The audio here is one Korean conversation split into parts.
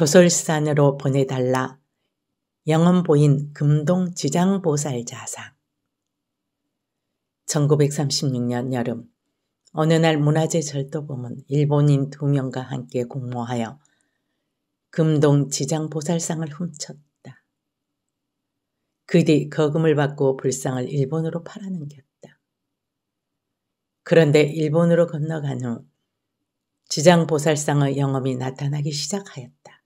도솔산으로 보내달라. 영원보인 금동 지장보살 자상 1936년 여름 어느 날 문화재 절도범은 일본인 두 명과 함께 공모하여 금동 지장보살상을 훔쳤다. 그 뒤 거금을 받고 불상을 일본으로 팔아넘겼다. 그런데 일본으로 건너간 후 지장보살상의 영험이 나타나기 시작하였다.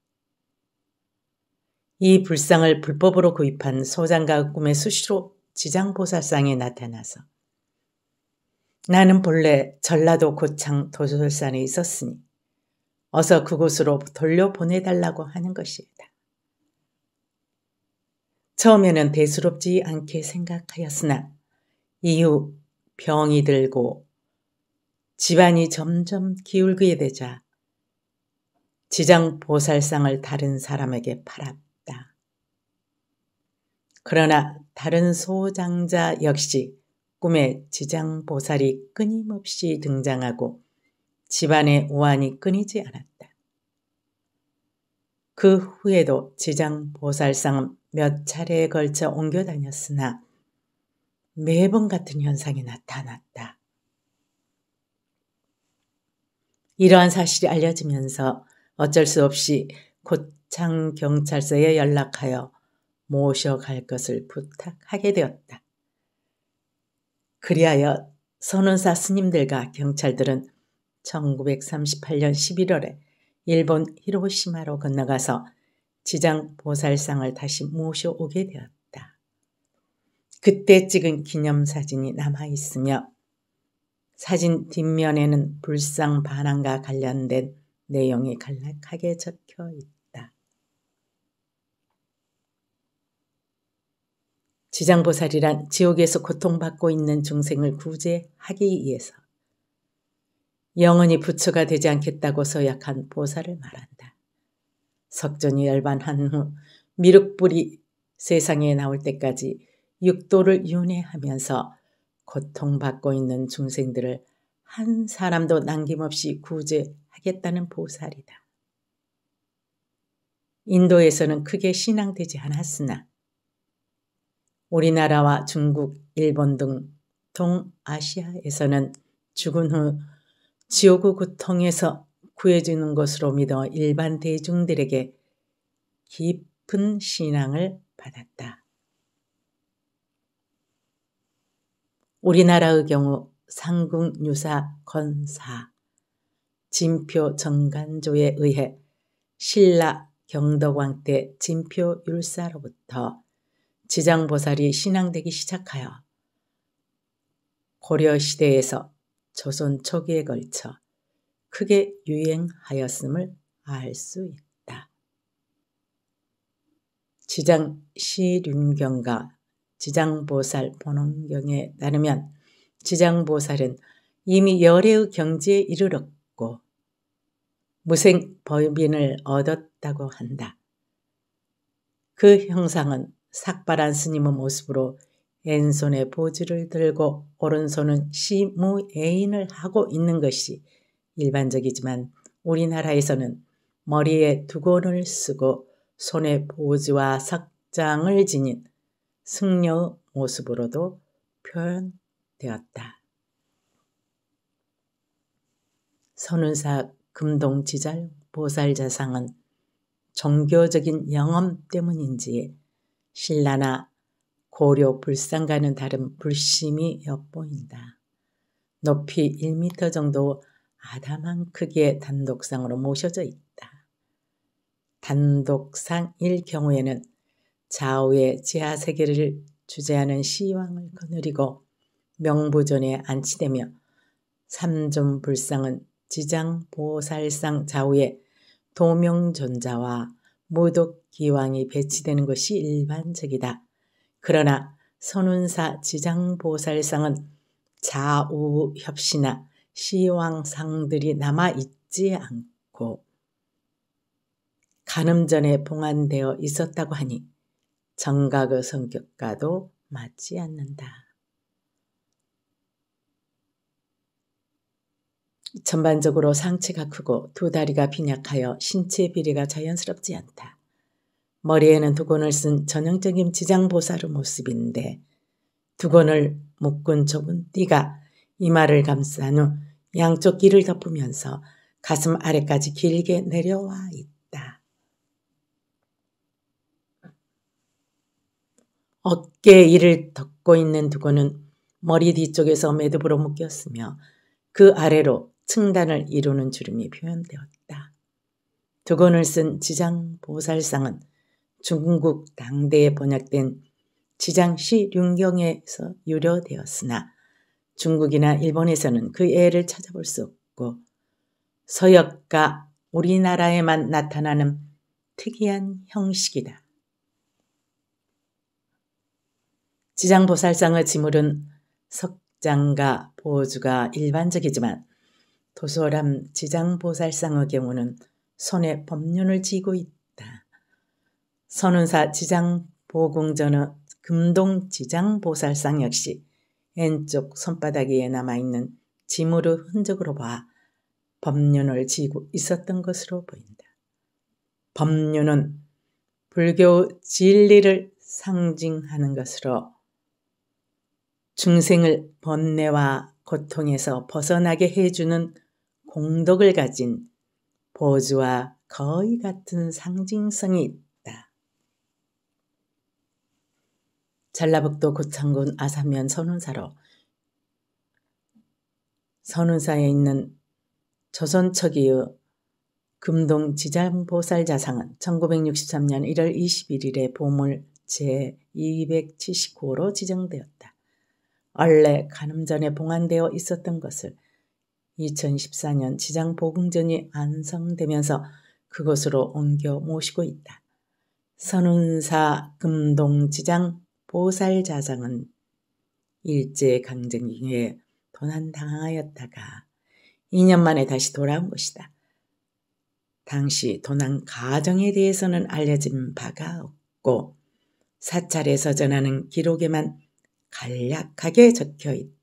이 불상을 불법으로 구입한 소장과 꿈의 수시로 지장보살상에 나타나서 나는 본래 전라도 고창 도설산에 있었으니 어서 그곳으로 돌려보내달라고 하는 것이다. 처음에는 대수롭지 않게 생각하였으나 이후 병이 들고 집안이 점점 기울게 되자 지장보살상을 다른 사람에게 팔았다 그러나 다른 소장자 역시 꿈에 지장보살이 끊임없이 등장하고 집안의 우환이 끊이지 않았다. 그 후에도 지장보살상은 몇 차례에 걸쳐 옮겨 다녔으나 매번 같은 현상이 나타났다. 이러한 사실이 알려지면서 어쩔 수 없이 고창 경찰서에 연락하여 모셔갈 것을 부탁하게 되었다. 그리하여 선운사 스님들과 경찰들은 1938년 11월에 일본 히로시마로 건너가서 지장 보살상을 다시 모셔오게 되었다. 그때 찍은 기념사진이 남아있으며 사진 뒷면에는 불상 반항과 관련된 내용이 간략하게 적혀 있다. 지장보살이란 지옥에서 고통받고 있는 중생을 구제하기 위해서 영원히 부처가 되지 않겠다고 서약한 보살을 말한다. 석전이 열반한 후 미륵불이 세상에 나올 때까지 육도를 윤회하면서 고통받고 있는 중생들을 한 사람도 남김없이 구제하겠다는 보살이다. 인도에서는 크게 신앙되지 않았으나 우리나라와 중국, 일본 등 동아시아에서는 죽은 후 지옥의 고통에서 구해주는 것으로 믿어 일반 대중들에게 깊은 신앙을 받았다. 우리나라의 경우 상궁유사 건사, 진표 정간조에 의해 신라 경덕왕 때 진표 율사로부터 지장보살이 신앙되기 시작하여 고려시대에서 조선 초기에 걸쳐 크게 유행하였음을 알 수 있다. 지장 시륜경과 지장보살 본원경에 따르면 지장보살은 이미 열애의 경지에 이르렀고 무생 법인을 얻었다고 한다. 그 형상은 삭발한 스님의 모습으로 왼손에 보지를 들고 오른손은 시무애인을 하고 있는 것이 일반적이지만 우리나라에서는 머리에 두건을 쓰고 손에 보지와 삭장을 지닌 승려의 모습으로도 표현되었다. 선운사 금동지잘 보살자상은 종교적인 영험 때문인지 신라나 고려 불상과는 다른 불심이 엿보인다. 높이 1 m 정도 아담한 크기의 단독상으로 모셔져 있다. 단독상일 경우에는 좌우의 지하 세계를 주재하는 시왕을 거느리고 명부존에 안치되며 삼존불상은 지장보살상 좌우의도명전자와 모독 기왕이 배치되는 것이 일반적이다. 그러나 선운사 지장보살상은 자우협시나 시왕상들이 남아있지 않고 간음전에 봉안되어 있었다고 하니 정각의 성격과도 맞지 않는다. 전반적으로 상체가 크고 두 다리가 빈약하여 신체 비리가 자연스럽지 않다. 머리에는 두건을 쓴 전형적인 지장보살의 모습인데 두건을 묶은 좁은 띠가 이마를 감싼 후 양쪽 귀를 덮으면서 가슴 아래까지 길게 내려와 있다. 어깨 에 이를 덮고 있는 두건은 머리 뒤쪽에서 매듭으로 묶였으며 그 아래로 층단을 이루는 주름이 표현되었다. 두 권을 쓴 지장 보살상은 중국 당대에 번역된 지장 시륜경에서 유료되었으나 중국이나 일본에서는 그 애를 찾아볼 수 없고 서역과 우리나라에만 나타나는 특이한 형식이다. 지장보살상의 지물은 석장과 보주가 일반적이지만 도소람 지장보살상의 경우는 손에 법륜을 쥐고 있다. 선운사 지장보공전의 금동 지장보살상 역시 왼쪽 손바닥 위에 남아있는 지무르 흔적으로 봐 법륜을 쥐고 있었던 것으로 보인다. 법륜은 불교 진리를 상징하는 것으로 중생을 번뇌와 고통에서 벗어나게 해주는 공덕을 가진 보즈와 거의 같은 상징성이 있다. 전라북도 고창군 아산면 선운사로 선운사에 있는 조선척이의 금동 지장보살 자상은 1963년 1월 21일에 보물 제279호로 지정되었다. 원래 가늠전에 봉안되어 있었던 것을 2014년 지장 보금전이 안성되면서 그곳으로 옮겨 모시고 있다. 선운사 금동지장 보살자상은 일제강점기에 도난당하였다가 2년 만에 다시 돌아온 것이다. 당시 도난 가정에 대해서는 알려진 바가 없고 사찰에서 전하는 기록에만 간략하게 적혀 있다.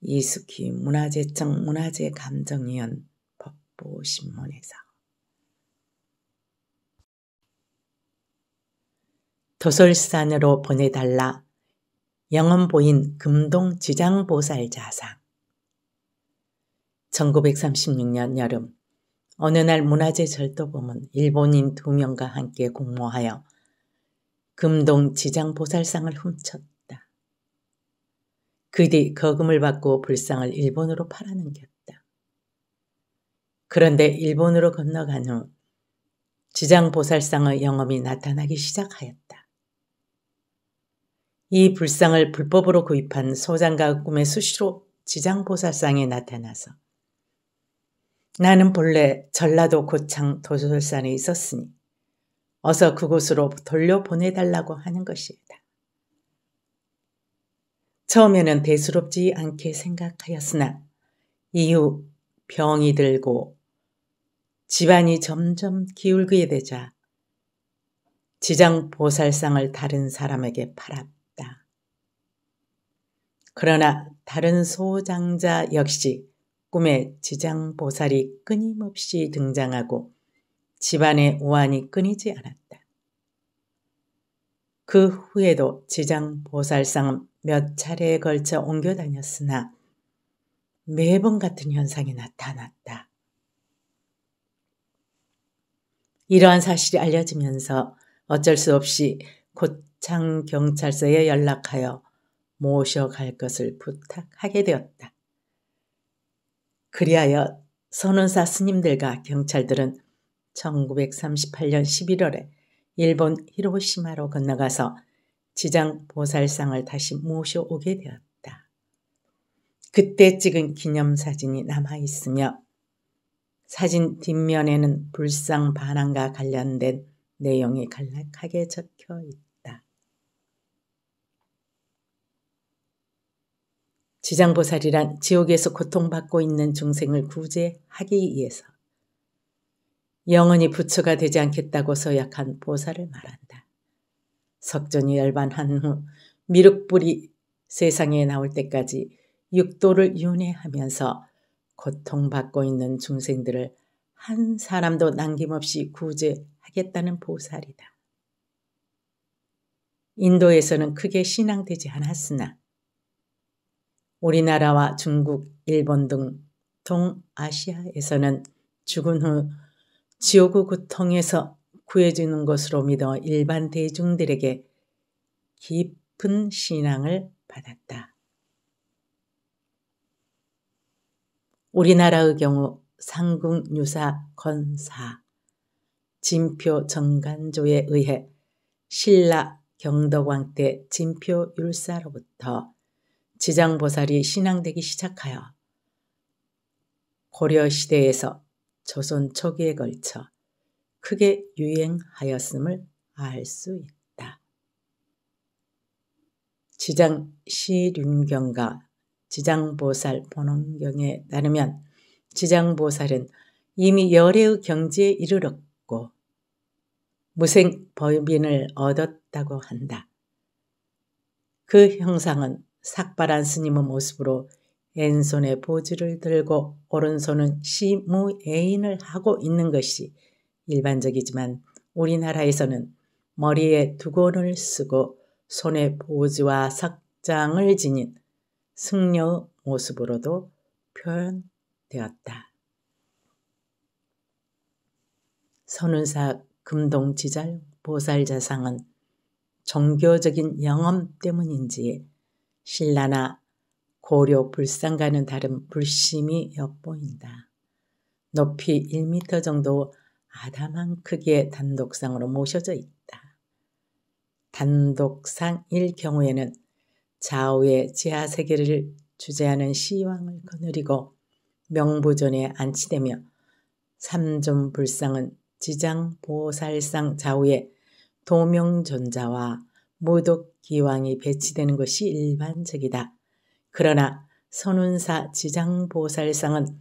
이숙희 문화재청 문화재감정위원 법보신문에서 도솔산으로 보내달라 영원보인 금동 지장보살 자상 1936년 여름 어느 날 문화재 절도범은 일본인 두 명과 함께 공모하여 금동 지장보살상을 훔쳤다. 그뒤 거금을 받고 불상을 일본으로 팔아넘겼다. 그런데 일본으로 건너간 후 지장보살상의 영험이 나타나기 시작하였다. 이 불상을 불법으로 구입한 소장가 꿈의 수시로 지장보살상이 나타나서 나는 본래 전라도 고창 도솔산에 있었으니 어서 그곳으로 돌려보내달라고 하는 것이다. 처음에는 대수롭지 않게 생각하였으나 이후 병이 들고 집안이 점점 기울게 되자 지장 보살상을 다른 사람에게 팔았다. 그러나 다른 소장자 역시 꿈에 지장 보살이 끊임없이 등장하고 집안의 우환이 끊이지 않았다. 그 후에도 지장 보살상은 몇 차례에 걸쳐 옮겨 다녔으나 매번 같은 현상이 나타났다. 이러한 사실이 알려지면서 어쩔 수 없이 고창 경찰서에 연락하여 모셔갈 것을 부탁하게 되었다. 그리하여 선운사 스님들과 경찰들은 1938년 11월에 일본 히로시마로 건너가서 지장 보살상을 다시 모셔오게 되었다. 그때 찍은 기념사진이 남아있으며 사진 뒷면에는 불상 반항과 관련된 내용이 간략하게 적혀 있다. 지장보살이란 지옥에서 고통받고 있는 중생을 구제하기 위해서 영원히 부처가 되지 않겠다고 서약한 보살을 말한다. 석전이 열반한 후 미륵불이 세상에 나올 때까지 육도를 윤회하면서 고통받고 있는 중생들을 한 사람도 남김없이 구제하겠다는 보살이다. 인도에서는 크게 신앙되지 않았으나 우리나라와 중국, 일본 등 동아시아에서는 죽은 후 지옥의 고통에서 구해주는 것으로 믿어 일반 대중들에게 깊은 신앙을 받았다. 우리나라의 경우 상궁유사 건사, 진표 정간조에 의해 신라 경덕왕 때 진표 율사로부터 지장보살이 신앙되기 시작하여 고려시대에서 조선 초기에 걸쳐 크게 유행하였음을 알 수 있다. 지장 시륜경과 지장보살 본원경에 따르면 지장보살은 이미 열애의 경지에 이르렀고 무생 법인을 얻었다고 한다. 그 형상은 삭발한 스님의 모습으로 왼손에 보지를 들고 오른손은 시무애인을 하고 있는 것이 일반적이지만 우리나라에서는 머리에 두건을 쓰고 손에 보호지와 삭장을 지닌 승려 모습으로도 표현되었다. 선운사 금동지잘 보살자상은 종교적인 영험 때문인지 신라나 고려 불상과는 다른 불심이 엿보인다. 높이 1미터 정도 아담한 크기의 단독상으로 모셔져 있다. 단독상일 경우에는 좌우의 지하 세계를 주재하는 시왕을 거느리고 명부전에 안치되며 삼존 불상은 지장 보살상 좌우에 도명존자와 무독기왕이 배치되는 것이 일반적이다. 그러나 선운사 지장보살상은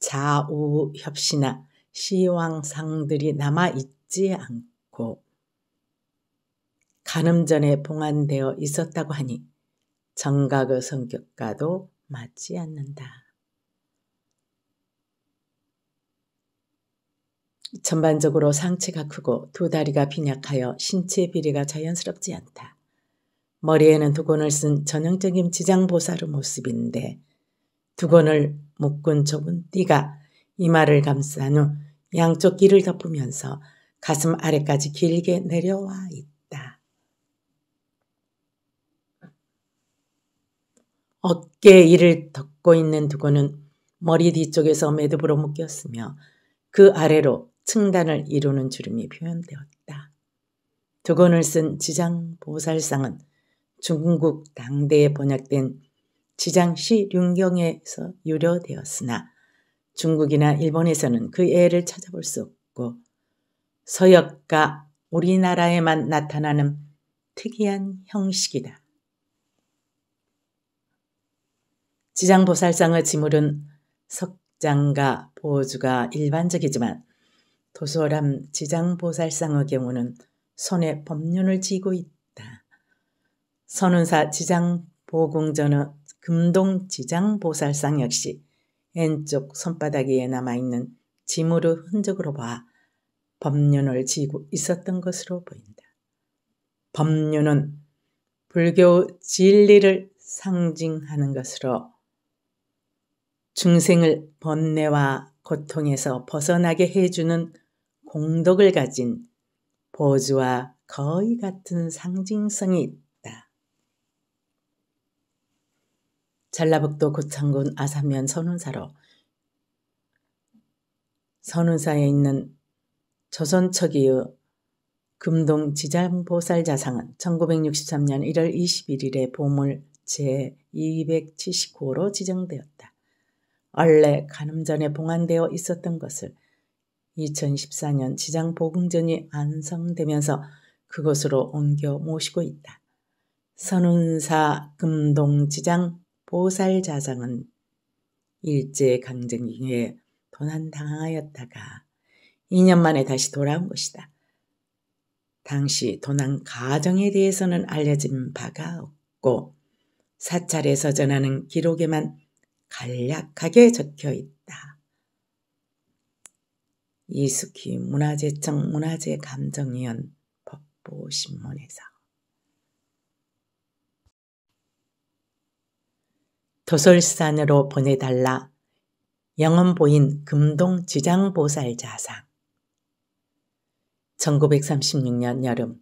좌우 협시나 시황상들이 남아있지 않고 가늠전에 봉안되어 있었다고 하니 정각의 성격과도 맞지 않는다. 전반적으로 상체가 크고 두 다리가 빈약하여 신체 비리가 자연스럽지 않다. 머리에는 두건을 쓴 전형적인 지장보살의 모습인데 두건을 묶은 좁은 띠가 이마를 감싼 후 양쪽 귀를 덮으면서 가슴 아래까지 길게 내려와 있다. 어깨 이를 덮고 있는 두건은 머리 뒤쪽에서 매듭으로 묶였으며 그 아래로 층단을 이루는 주름이 표현되었다. 두건을 쓴 지장 보살상은 중국 당대에 번역된 지장 시륜경에서 유래되었으나 중국이나 일본에서는 그 애를 찾아볼 수 없고 서역과 우리나라에만 나타나는 특이한 형식이다. 지장보살상의 지물은 석장과 보주가 일반적이지만 도소람 지장보살상의 경우는 손에 법륜을 쥐고 있다. 선운사 지장보궁전의 금동지장보살상 역시 왼쪽 손바닥 에 남아있는 지무르 흔적으로 봐 법륜을 지고 있었던 것으로 보인다. 법륜은 불교 진리를 상징하는 것으로 중생을 번뇌와 고통에서 벗어나게 해주는 공덕을 가진 보주와 거의 같은 상징성이 전라북도 고창군 아산면 선운사로 선운사에 있는 조선척이의 금동 지장보살 자상은 1963년 1월 21일에 보물 제279호로 지정되었다. 원래 가늠전에 봉안되어 있었던 것을 2014년 지장보궁전이 완성되면서 그곳으로 옮겨 모시고 있다. 선운사 금동지장 보살자상은 일제강점기에 도난당하였다가 2년 만에 다시 돌아온 것이다. 당시 도난 가정에 대해서는 알려진 바가 없고 사찰에서 전하는 기록에만 간략하게 적혀 있다. 이숙희 문화재청 문화재감정위원 법보신문에서 도솔산으로 보내달라. 영원보인 금동 지장보살 자상. 1936년 여름,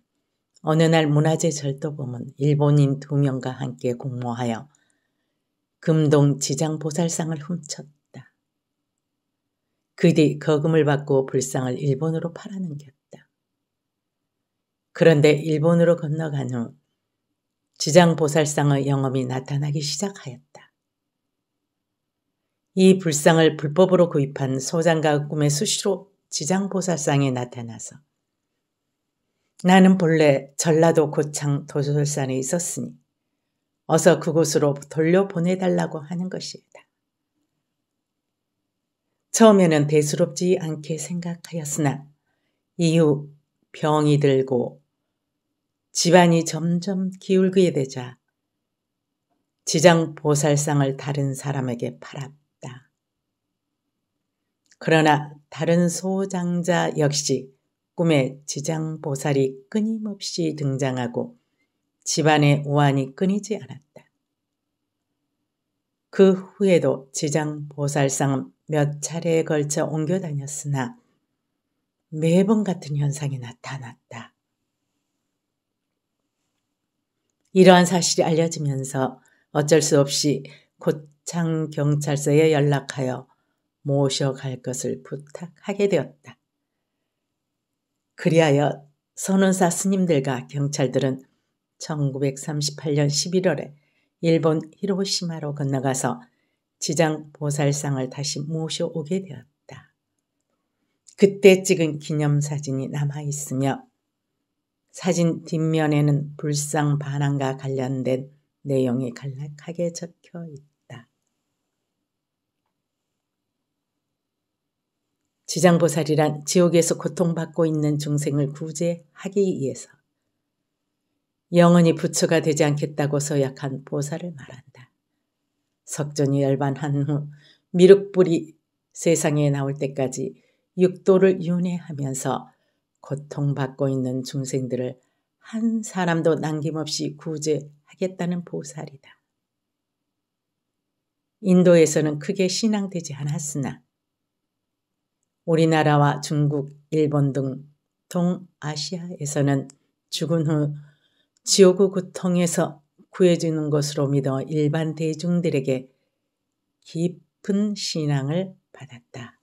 어느 날 문화재 절도범은 일본인 두 명과 함께 공모하여 금동 지장보살상을 훔쳤다. 그 뒤 거금을 받고 불상을 일본으로 팔아넘겼다. 그런데 일본으로 건너간 후 지장보살상의 영험이 나타나기 시작하였다. 이 불상을 불법으로 구입한 소장과 꿈의 수시로 지장보살상에 나타나서 나는 본래 전라도 고창 도솔산에 있었으니 어서 그곳으로 돌려보내달라고 하는 것이다. 처음에는 대수롭지 않게 생각하였으나 이후 병이 들고 집안이 점점 기울게 되자 지장보살상을 다른 사람에게 팔았다 그러나 다른 소장자 역시 꿈에 지장보살이 끊임없이 등장하고 집안의 우환이 끊이지 않았다. 그 후에도 지장보살상은 몇 차례에 걸쳐 옮겨 다녔으나 매번 같은 현상이 나타났다. 이러한 사실이 알려지면서 어쩔 수 없이 고창경찰서에 연락하여 모셔갈 것을 부탁하게 되었다. 그리하여 선운사 스님들과 경찰들은 1938년 11월에 일본 히로시마로 건너가서 지장 보살상을 다시 모셔오게 되었다. 그때 찍은 기념사진이 남아있으며 사진 뒷면에는 불상 반항과 관련된 내용이 간략하게 적혀 있다. 지장보살이란 지옥에서 고통받고 있는 중생을 구제하기 위해서 영원히 부처가 되지 않겠다고 서약한 보살을 말한다. 석전이 열반한 후 미륵불이 세상에 나올 때까지 육도를 윤회하면서 고통받고 있는 중생들을 한 사람도 남김없이 구제하겠다는 보살이다. 인도에서는 크게 신앙되지 않았으나 우리나라와 중국, 일본 등 동아시아에서는 죽은 후 지옥의 고통에서 구해주는 것으로 믿어 일반 대중들에게 깊은 신앙을 받았다.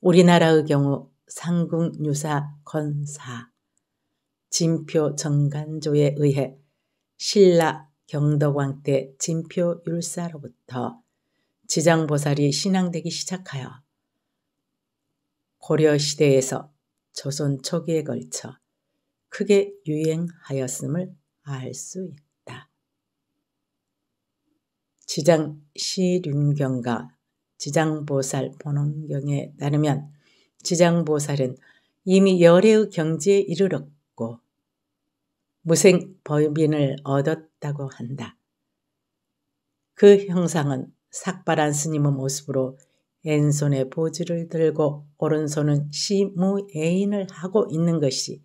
우리나라의 경우 상궁유사 건사, 진표 정간조에 의해 신라 경덕왕 때 진표 율사로부터 지장보살이 신앙되기 시작하여 고려시대에서 조선 초기에 걸쳐 크게 유행하였음을 알 수 있다. 지장 시륜경과 지장보살 본원경에 따르면 지장보살은 이미 열애의 경지에 이르렀고 무생 범인을 얻었다고 한다. 그 형상은 삭발한 스님의 모습으로 왼손에 보지를 들고 오른손은 시무애인을 하고 있는 것이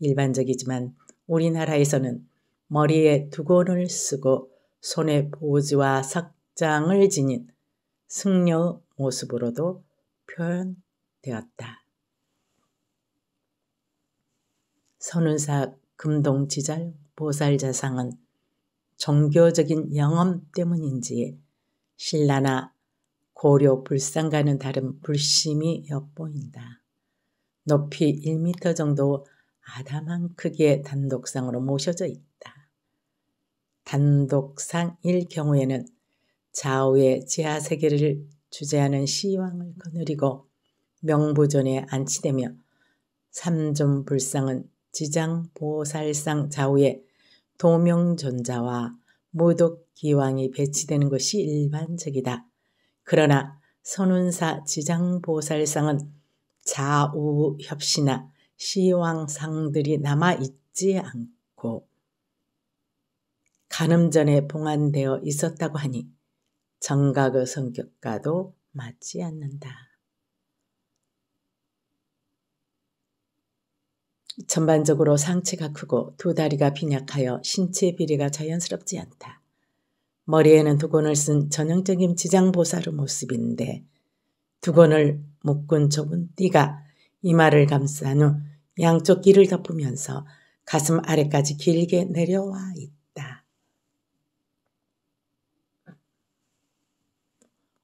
일반적이지만 우리나라에서는 머리에 두건을 쓰고 손에 보지와 삭장을 지닌 승려의 모습으로도 표현되었다. 선운사 금동지잘 보살자상은 종교적인 영험 때문인지 신라나 고려 불상과는 다른 불심이 엿보인다. 높이 1미터 정도 아담한 크기의 단독상으로 모셔져 있다. 단독상일 경우에는 좌우의 지하 세계를 주재하는 시왕을 거느리고 명부전에 안치되며 삼존불상은 지장보살상 좌우의 도명존자와 모독 기왕이 배치되는 것이 일반적이다. 그러나 선운사 지장보살상은 자우협시나 시왕상들이 남아있지 않고 간음전에 봉안되어 있었다고 하니 정각의 성격과도 맞지 않는다. 전반적으로 상체가 크고 두 다리가 빈약하여 신체 비리가 자연스럽지 않다. 머리에는 두건을 쓴 전형적인 지장보살의 모습인데 두건을 묶은 좁은 띠가 이마를 감싼 후 양쪽 귀를 덮으면서 가슴 아래까지 길게 내려와 있다.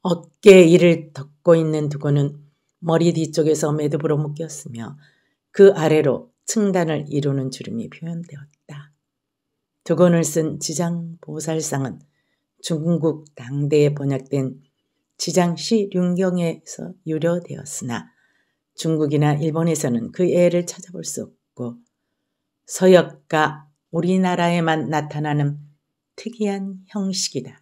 어깨 에 이를 덮고 있는 두건은 머리 뒤쪽에서 매듭으로 묶였으며 그 아래로 층단을 이루는 주름이 표현되었다. 두 권을 쓴 지장 보살상은 중국 당대에 번역된 지장 시륜경에서 유료되었으나 중국이나 일본에서는 그 애를 찾아볼 수 없고 서역과 우리나라에만 나타나는 특이한 형식이다.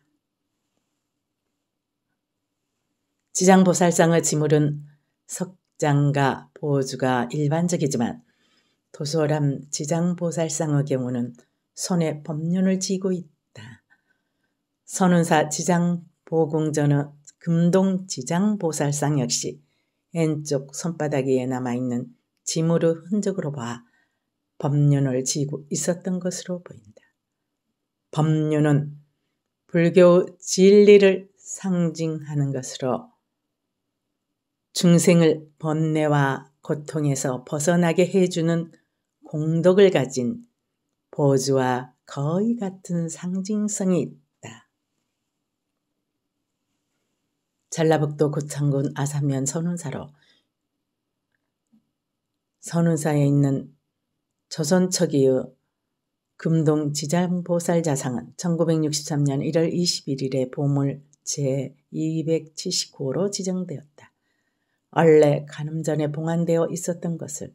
지장보살상의 지물은 석장과 보주가 일반적이지만 도소람 지장보살상의 경우는 손에 법륜을 쥐고 있다. 선운사 지장보공전의 금동 지장보살상 역시 왼쪽 손바닥 위에 남아있는 지무르 흔적으로 봐 법륜을 쥐고 있었던 것으로 보인다. 법륜은 불교 진리를 상징하는 것으로 중생을 번뇌와 고통에서 벗어나게 해주는 공덕을 가진 보즈와 거의 같은 상징성이 있다. 전라북도 고창군 아산면 선운사로 선운사에 있는 조선척이의 금동 지장보살 자상은 1963년 1월 21일에 보물 제279호로 지정되었다. 원래 가늠전에 봉안되어 있었던 것을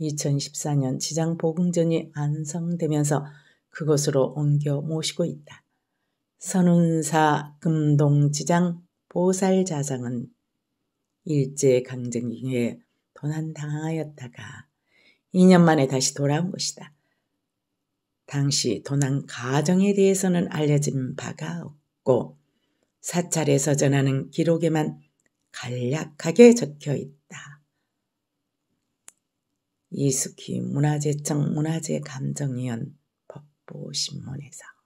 2014년 지장 보궁전이 안성되면서 그곳으로 옮겨 모시고 있다. 선운사 금동지장 보살자상은 일제강점기에 도난당하였다가 2년 만에 다시 돌아온 것이다. 당시 도난 가정에 대해서는 알려진 바가 없고 사찰에서 전하는 기록에만 간략하게 적혀 있다. 이숙희 문화재청 문화재감정위원 법보신문에서